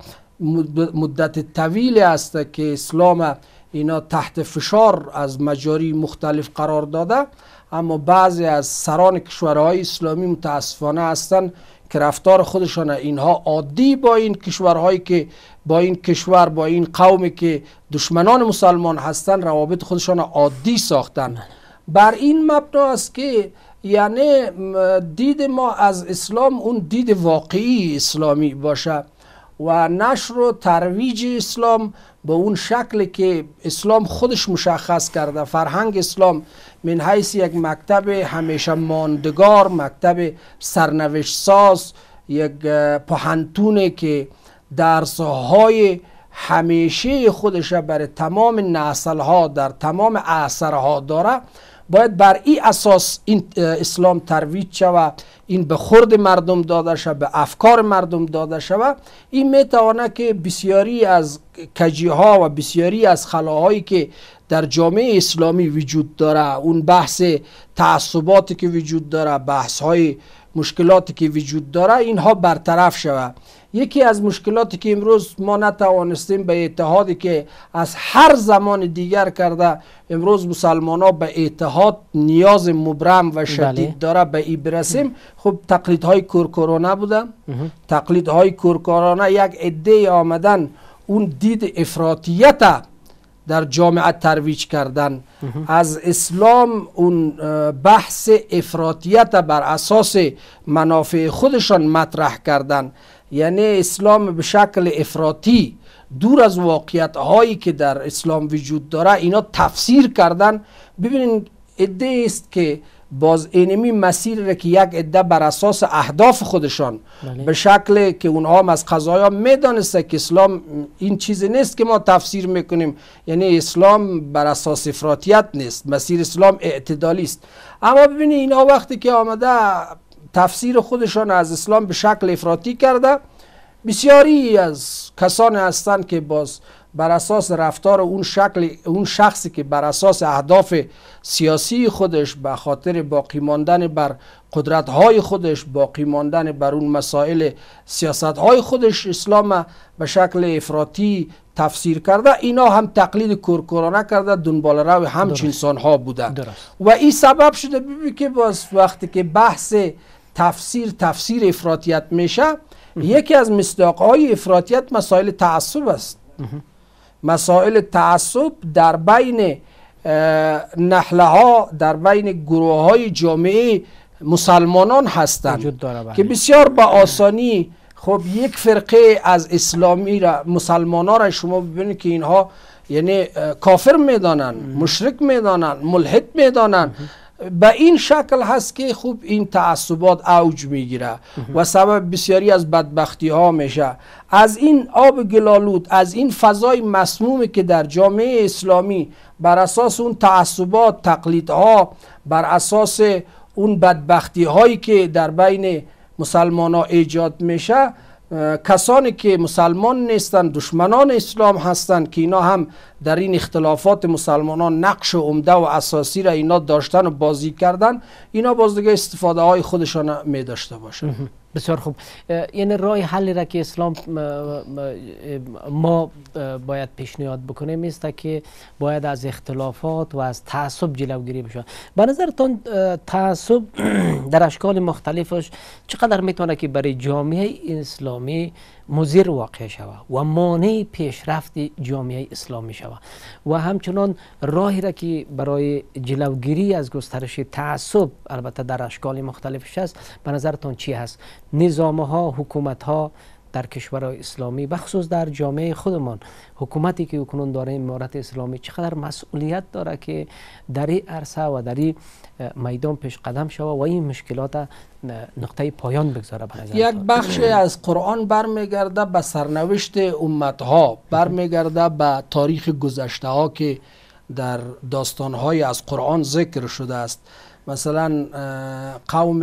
[SPEAKER 2] مدت طویلی است که اسلام اینا تحت فشار از مجاری مختلف قرار داده اما بعضی از سران کشورهای اسلامی متاسفانه هستند که رفتار خودشان اینها عادی با این کشورهایی که با این کشور با این قومی که دشمنان مسلمان هستند روابط خودشان عادی ساختن بر این مبنا است که یعنی دید ما از اسلام اون دید واقعی اسلامی باشه و نشر و ترویج اسلام به اون شکل که اسلام خودش مشخص کرده فرهنگ اسلام من حیث یک مکتب همیشه ماندگار مکتب سرنوشت ساز یک پهنتونه که درسهای همیشه خودش برای تمام نسل در تمام اثرها داره باید بر ای اساس این اسلام ترویج شوه این به خورد مردم داده شود به افکار مردم داده شود این میتوانه که بسیاری از کجی ها و بسیاری از خلاهایی که در جامعه اسلامی وجود داره اون بحث تعصباتی که وجود داره بحث های مشکلاتی که وجود داره اینها برطرف شود یکی از مشکلاتی که امروز ما نتوانستیم به اتحادی که از هر زمان دیگر کرده امروز مسلمان ها به اتحاد نیاز مبرم و شدید بله. داره به ای برسیم خب تقلیدهای کورکورانه بودن تقلیدهای کورکورانه یک عده آمدن اون دید افراتیت در جامعه ترویج کردن از اسلام اون بحث افراتیت بر اساس منافع خودشان مطرح کردن یعنی اسلام به شکل افراطی دور از واقعیت هایی که در اسلام وجود داره اینا تفسیر کردن ببینین ایده است که باز اینمی مسیر را که یک عده بر اساس اهداف خودشان بله. به شکل که اونها هم از قضایا میدانسته که اسلام این چیزی نیست که ما تفسیر میکنیم یعنی اسلام بر اساس افراطیت نیست مسیر اسلام اعتدالی است اما ببینید اینا وقتی که آمده تفسیر خودشان از اسلام به شکل افراطی کرده بسیاری از کسان هستند که باز بر اساس رفتار اون شکل اون شخصی که بر اساس اهداف سیاسی خودش به خاطر باقی ماندن بر قدرت های خودش باقی ماندن بر اون مسائل سیاست های خودش اسلام به شکل افراطی تفسیر کرده اینا هم تقلید کرکرانه کرده دنبال رو همچین ها بوده و این سبب شده ببینی که باز وقتی که بحث تفسیر تفسیر افراتیت میشه یکی از های افراتیت مسائل تعصب است مسائل تعصب در بین نحله ها در بین گروه های جامعه مسلمانان هستند بله. که بسیار به آسانی خب یک فرقه از اسلامی را مسلمان ها را شما ببینید که اینها یعنی کافر میدانند مشرک میدانند ملحد میدانند به این شکل هست که خوب این تعصبات اوج میگیره و سبب بسیاری از بدبختی ها میشه از این آب گلالود از این فضای مسموم که در جامعه اسلامی بر اساس اون تعصبات تقلیدها بر اساس اون بدبختی هایی که در بین مسلمان ها ایجاد میشه کسانی که مسلمان نیستند دشمنان اسلام هستند که اینا هم در این اختلافات مسلمانان نقش عمده و اساسی را اینا داشتن و بازی کردن اینا باز دیگه استفاده های خودشان
[SPEAKER 1] می داشته باشند بسیار خوب یعنی رای حلی را که اسلام ما باید پیشنهاد بکنیم است که باید از اختلافات و از تعصب جلوگیری بشه به تان تعصب در اشکال مختلفش چقدر میتونه که برای جامعه اسلامی مزیر واقع شود و مانع پیشرفت جامعه اسلامی شود و همچنان راهی را که برای جلوگیری از گسترش تعصب البته در اشکال مختلفش است به نظرتان چی هست نظام ها حکومت ها در کشورهای اسلامی خصوص در جامعه خودمان حکومتی که اکنون داره امارت اسلامی چقدر مسئولیت داره که در این عرصه و در این میدان پیش قدم شوه و این مشکلات نقطه پایان بگذاره به یک بخش از
[SPEAKER 2] قرآن برمیگرده به سرنوشت امت ها برمیگرده به تاریخ گذشته ها که در داستان های از قرآن ذکر شده است مثلا قوم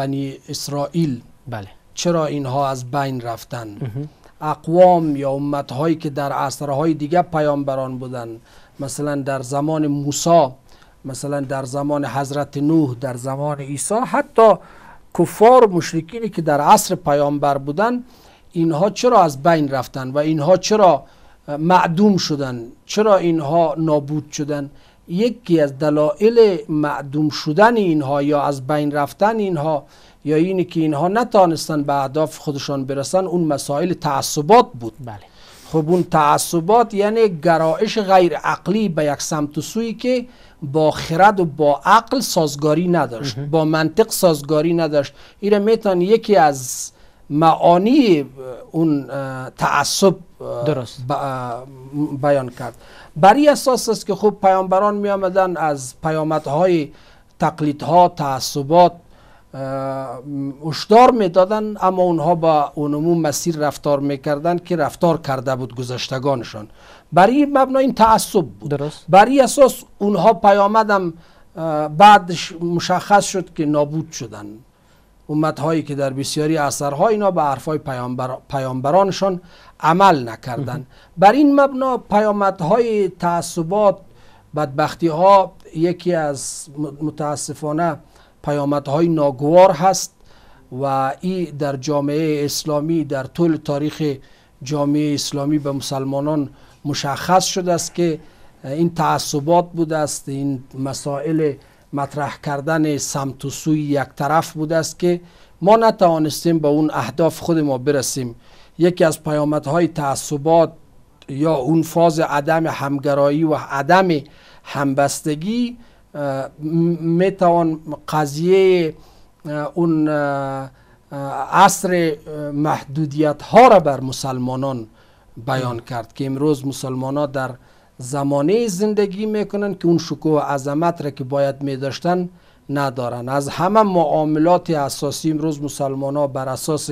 [SPEAKER 2] بنی اسرائیل بله چرا اینها از بین رفتن اقوام یا امتهایی که در عصرهای دیگه پیامبران بودند مثلا در زمان موسی مثلا در زمان حضرت نوح در زمان عیسی حتی کفار و مشرکینی که در عصر پیامبر بودن اینها چرا از بین رفتن و اینها چرا معدوم شدن چرا اینها نابود شدن یکی از دلایل معدوم شدن اینها یا از بین رفتن اینها یا اینی که اینها نتانستن به اهداف خودشان برسن اون مسائل تعصبات بود بله. خب اون تعصبات یعنی گرایش غیر عقلی به یک سمت و سویی که با خرد و با عقل سازگاری نداشت با منطق سازگاری نداشت این میتونه یکی از معانی اون تعصب درست بیان کرد برای اساس است که خب پیامبران می آمدن از تقلید ها تعصبات هشدار میدادن اما اونها با اونمو مسیر رفتار میکردن که رفتار کرده بود گذشتگانشان برای مبنا این تعصب بود درست. برای اساس اونها پیامدم بعدش مشخص شد که نابود شدن امت هایی که در بسیاری اثرها اینا به حرفای پیامبر... پیامبرانشان عمل نکردن بر این مبنا های تعصبات بدبختی ها یکی از متاسفانه های ناگوار هست و ای در جامعه اسلامی در طول تاریخ جامعه اسلامی به مسلمانان مشخص شده است که این تعصبات بوده است این مسائل مطرح کردن سمت و سوی یک طرف بوده است که ما نتوانستیم به اون اهداف خود ما برسیم یکی از پیامدهای تعصبات یا اون فاز عدم همگرایی و عدم همبستگی میتوان قضیه اون عصر محدودیت ها را بر مسلمانان بیان کرد که امروز مسلمان ها در زمانه زندگی میکنن که اون شکوه و عظمت را که باید میداشتن ندارن از همه معاملات اساسی امروز مسلمان ها بر اساس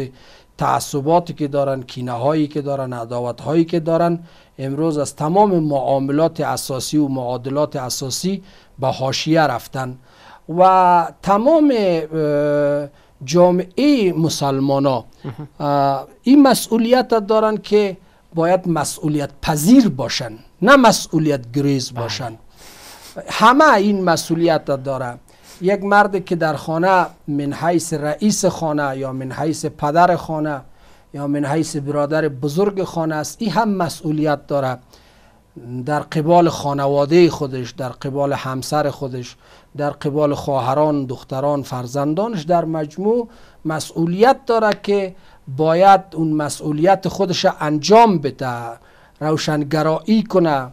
[SPEAKER 2] تعصباتی که دارن کینه هایی که دارن عداوت هایی که دارن امروز از تمام معاملات اساسی و معادلات اساسی به حاشیه رفتن و تمام جامعه مسلمان ها این مسئولیت دارن که باید مسئولیت پذیر باشن نه مسئولیت گریز بله. باشن همه این مسئولیت داره یک مرد که در خانه من حیث رئیس خانه یا من حیث پدر خانه یا من حیث برادر بزرگ خانه است این هم مسئولیت داره در قبال خانواده خودش در قبال همسر خودش در قبال خواهران دختران فرزندانش در مجموع مسئولیت داره که باید اون مسئولیت خودش انجام بده روشنگرایی کنه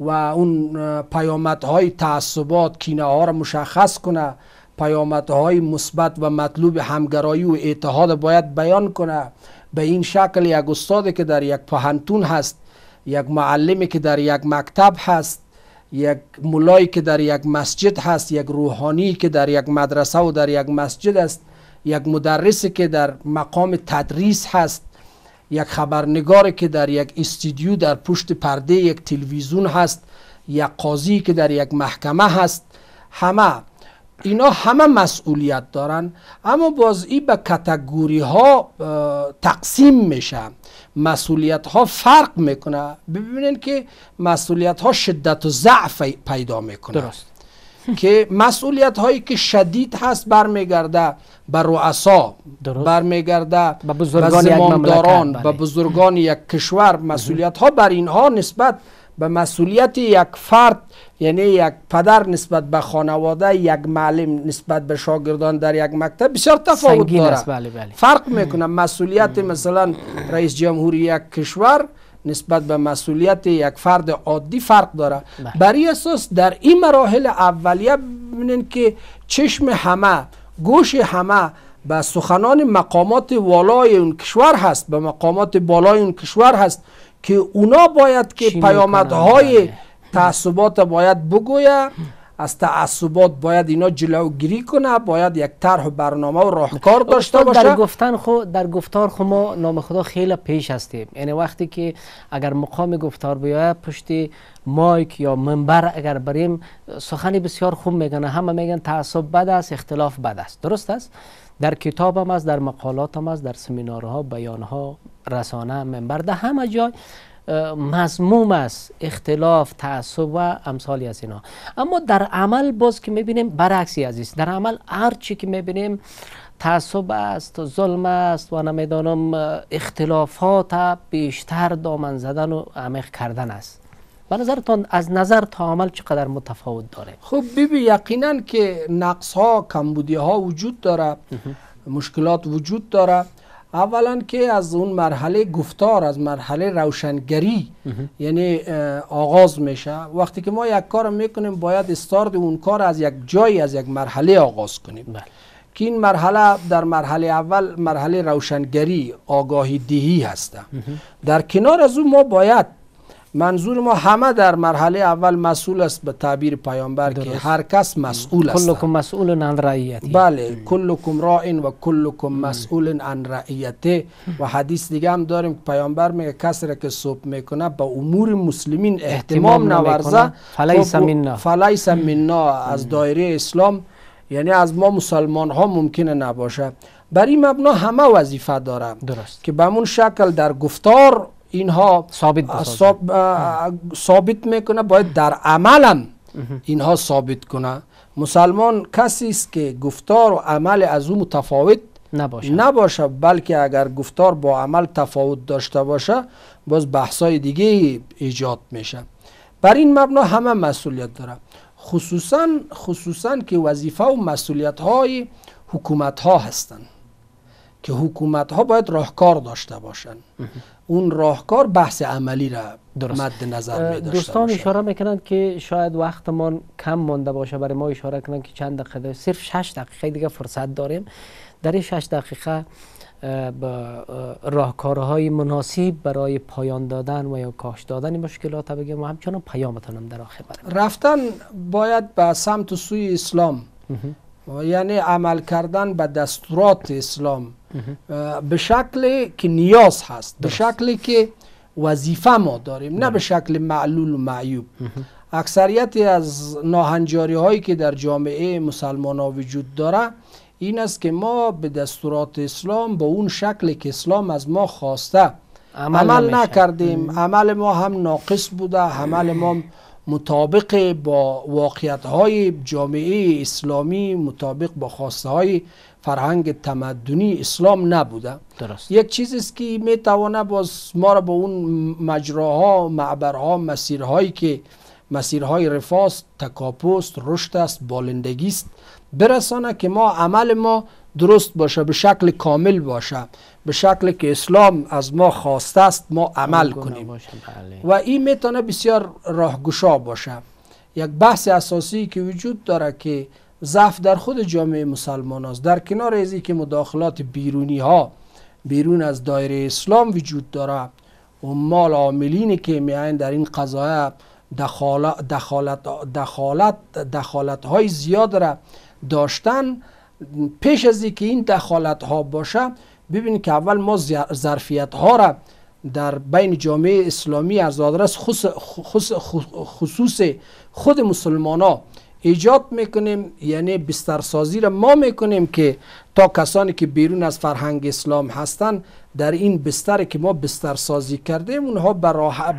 [SPEAKER 2] و اون پیامدهای تعصبات کینه ها را مشخص کنه پیامدهای مثبت و مطلوب همگرایی و اتحاد باید بیان کنه به این شکل یک استادی که در یک پهنتون هست یک معلمی که در یک مکتب هست یک ملایی که در یک مسجد هست یک روحانی که در یک مدرسه و در یک مسجد است یک مدرسی که در مقام تدریس هست یک خبرنگاری که در یک استیدیو در پشت پرده یک تلویزیون هست یک قاضی که در یک محکمه هست همه اینا همه مسئولیت دارن اما باز ای به کتگوری ها تقسیم میشه مسئولیت ها فرق میکنه ببینین که مسئولیت ها شدت و ضعف پیدا میکنه درست که مسئولیت هایی که شدید هست برمیگرده به رؤسا برمیگرده به بزرگان یک به بله. بزرگان یک کشور مسئولیت ها بر اینها نسبت به مسئولیت یک فرد یعنی یک پدر نسبت به خانواده یک معلم نسبت به شاگردان در یک مکتب بسیار تفاوت داره بله، بله. فرق میکنه مسئولیت مثلا رئیس جمهوری یک کشور نسبت به مسئولیت یک فرد عادی فرق داره بله. برای اساس در این مراحل اولیه ببینین که چشم همه گوش همه به سخنان مقامات والای اون کشور هست به مقامات بالای اون کشور هست که اونا باید که پیامدهای بله. تعصبات باید بگویه از تعصبات باید اینا جلوگیری کنه باید یک طرح برنامه و راهکار داشته باشه در
[SPEAKER 1] گفتن خو در گفتار خو ما نام خدا خیلی پیش هستیم یعنی وقتی که اگر مقام گفتار بیاید پشت مایک یا منبر اگر بریم سخنی بسیار خوب میگن همه میگن تعصب بد است اختلاف بد است درست است در کتابم است در مقالاتم است در سمینارها بیانها رسانه منبر در همه جای مضموم است اختلاف تعصب و امثالی از اینا اما در عمل باز که میبینیم برعکسی است، در عمل چی که میبینیم تعصب است ظلم است و نمیدانم اختلافات بیشتر دامن زدن و عمیق کردن است به نظرتان از نظر عمل چقدر متفاوت داره خب بیبی یقینا که نقص ها کمبودی ها وجود داره
[SPEAKER 2] مشکلات وجود داره اولا که از اون مرحله گفتار از مرحله روشنگری یعنی آغاز میشه وقتی که ما یک کار میکنیم باید استارت اون کار از یک جایی از یک مرحله آغاز کنیم بله. که این مرحله در مرحله اول مرحله روشنگری آگاهی دهی هسته در کنار از اون ما باید منظور ما همه در مرحله اول مسئول است به تعبیر پیامبر که هر کس مسئول است کلکم
[SPEAKER 1] مسئول عن
[SPEAKER 2] بله کلکم راعین و کلکم مسئول عن رعیته و حدیث دیگه هم داریم که پیامبر میگه کسی را که صبح میکنه به امور مسلمین احتمام نورزه فلیس خب، مننا فلیس از دایره اسلام یعنی از ما مسلمان ها ممکنه نباشه بر این مبنا همه وظیفه دارم درست. که به شکل در گفتار اینها ثابت ثابت میکنه باید در عمل اینها ثابت کنه مسلمان کسی است که گفتار و عمل از او متفاوت نباشه نباشه بلکه اگر گفتار با عمل تفاوت داشته باشه باز بحثای دیگه ایجاد میشه بر این مبنا همه مسئولیت داره خصوصا خصوصا که وظیفه و مسئولیت های حکومت ها هستند که حکومت ها باید راهکار داشته باشند اون راهکار بحث عملی را در مد نظر می دوستان
[SPEAKER 1] اشاره میکنند که شاید وقتمان کم مانده باشه برای ما اشاره کنند که چند دقیقه صرف 6 دقیقه دیگه فرصت داریم در این 6 دقیقه با راهکارهای مناسب برای پایان دادن و یا کاش دادن مشکلات بگیم و همچنان پیامتان هم در آخر
[SPEAKER 2] رفتن باید به سمت سوی اسلام یعنی عمل کردن به دستورات اسلام به شکلی که نیاز هست به شکلی که وظیفه ما داریم نه به شکل معلول و معیوب اکثریت از ناهنجاری هایی که در جامعه مسلمان ها وجود داره این است که ما به دستورات اسلام با اون شکلی که اسلام از ما خواسته عمل, عمل نکردیم عمل ما هم ناقص بوده عمل ما مطابق با واقعیت های جامعه اسلامی مطابق با خواسته های فرهنگ تمدنی اسلام نبوده درست. یک چیزی است که می باز ما را به اون مجراها معبرها مسیرهایی که مسیرهای رفاست تکاپوست رشد است بالندگی است برسانه که ما عمل ما درست باشه به شکل کامل باشه به شکل که اسلام از ما خواسته است ما عمل کنیم
[SPEAKER 1] بله.
[SPEAKER 2] و این میتونه بسیار راهگشا باشه یک بحث اساسی که وجود داره که ضعف در خود جامعه مسلمان است در کنار ازی که مداخلات بیرونی ها بیرون از دایره اسلام وجود داره و مال عاملینی که میان در این قضایه دخالت, دخالت, دخالت, های زیاد را داشتن پیش از که این دخالت ها باشه ببینید که اول ما ظرفیت ها را در بین جامعه اسلامی از آدرس خصوص, خصوص, خصوص خود مسلمان ها ایجاد میکنیم یعنی بسترسازی را ما میکنیم که تا کسانی که بیرون از فرهنگ اسلام هستند در این بستر که ما بسترسازی کردیم اونها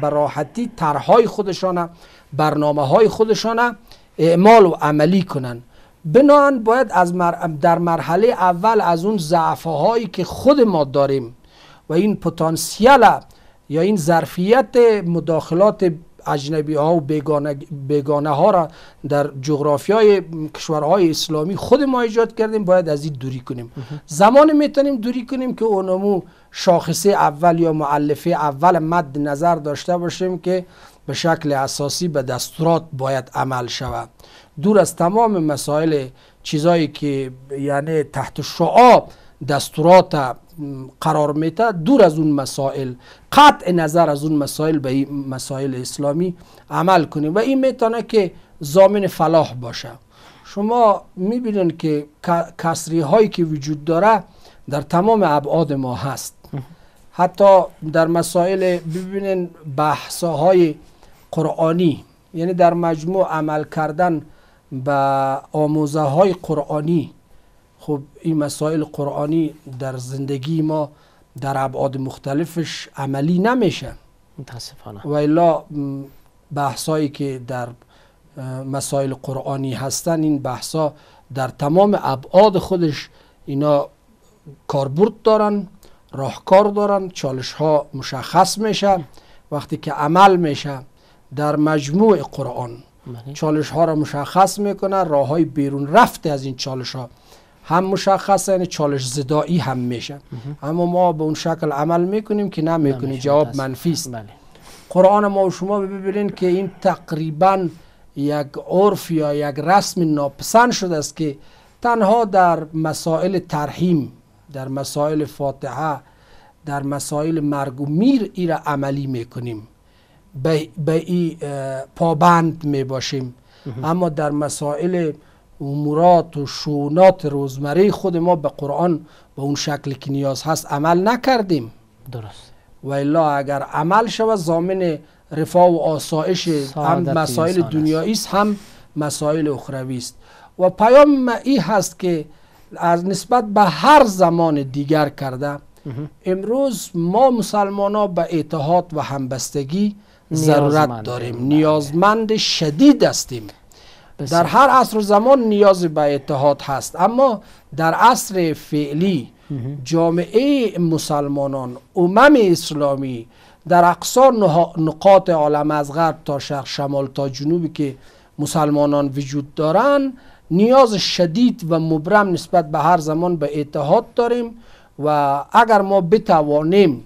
[SPEAKER 2] براحتی ترهای خودشان برنامه های خودشانه اعمال و عملی کنند بنان باید از در مرحله اول از اون ضعفه هایی که خود ما داریم و این پتانسیل یا این ظرفیت مداخلات اجنبی ها و بیگانه, ها را در جغرافیای کشورهای اسلامی خود ما ایجاد کردیم باید از این دوری کنیم زمان میتونیم دوری کنیم که اونمو شاخصه اول یا معلفه اول مد نظر داشته باشیم که به شکل اساسی به دستورات باید عمل شود دور از تمام مسائل چیزایی که یعنی تحت شعا دستورات قرار میته دور از اون مسائل قطع نظر از اون مسائل به مسائل اسلامی عمل کنیم و این میتونه که زامن فلاح باشه شما میبینین که کسری هایی که وجود داره در تمام ابعاد ما هست حتی در مسائل ببینین بحث های قرآنی یعنی در مجموع عمل کردن به آموزه های قرآنی خب این مسائل قرآنی در زندگی ما در ابعاد مختلفش عملی نمیشه
[SPEAKER 1] متاسفانه
[SPEAKER 2] و الا بحثایی که در مسائل قرآنی هستن این بحثا در تمام ابعاد خودش اینا کاربرد دارن راهکار دارن چالش ها مشخص میشه وقتی که عمل میشه در مجموع قرآن بله. چالش ها را مشخص میکنه راه های بیرون رفته از این چالش ها هم مشخصه یعنی چالش زدایی هم میشن اما ما به اون شکل عمل میکنیم که نمیکنیم جواب منفی است بله. قرآن ما و شما ببینید که این تقریبا یک عرف یا یک رسم ناپسند شده است که تنها در مسائل ترحیم در مسائل فاتحه در مسائل مرگ و میر ای را عملی میکنیم به این پابند می باشیم اما در مسائل امورات و شونات روزمره خود ما به قرآن به اون شکل که نیاز هست عمل نکردیم درست و الا اگر عمل شود زامن رفا و آسایش هم مسائل دنیایی است هم مسائل اخروی است و پیام ما ای هست که از نسبت به هر زمان دیگر کرده امروز ما مسلمان ها به اتحاد و همبستگی ضرورت داریم نیازمند شدید هستیم در هر عصر و زمان نیاز به اتحاد هست اما در عصر فعلی جامعه مسلمانان امم اسلامی در اقصا نقاط عالم از غرب تا شرق شمال تا جنوبی که مسلمانان وجود دارند نیاز شدید و مبرم نسبت به هر زمان به اتحاد داریم و اگر ما بتوانیم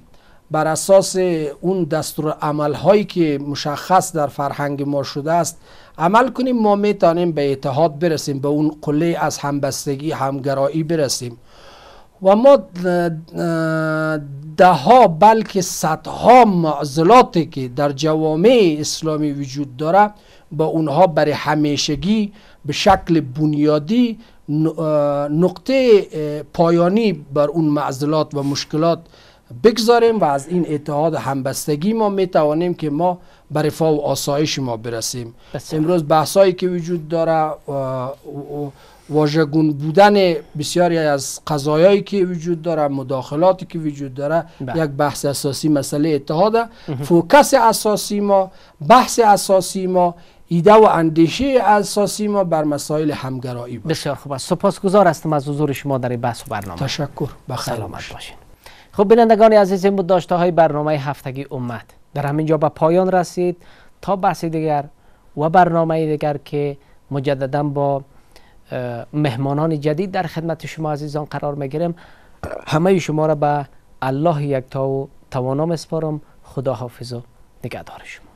[SPEAKER 2] بر اساس اون دستور عمل هایی که مشخص در فرهنگ ما شده است عمل کنیم ما میتانیم به اتحاد برسیم به اون قله از همبستگی همگرایی برسیم و ما ده ها بلکه صدها معضلاتی که در جوامع اسلامی وجود داره با اونها برای همیشگی به شکل بنیادی نقطه پایانی بر اون معضلات و مشکلات بگذاریم و از این اتحاد همبستگی ما میتوانیم که ما به رفاه و آسایش ما برسیم بسیار. امروز بحثایی که وجود داره واژگون بودن بسیاری از قضایایی که وجود داره مداخلاتی که وجود داره بله. یک بحث اساسی مسئله اتحاده فوکس اساسی ما بحث اساسی ما ایده و اندیشه اساسی
[SPEAKER 1] ما بر مسائل همگرایی باشه بسیار خوب سپاسگزار هستم از حضور شما در بحث و برنامه تشکر بخیر سلامت باشین خب بینندگان عزیز این بود داشته های برنامه هفتگی امت در همین جا به پایان رسید تا بحث دیگر و برنامه دیگر که مجددا با مهمانان جدید در خدمت شما عزیزان قرار میگیرم همه شما را به الله یکتا و توانا مسپارم خدا حافظ و نگهدار شما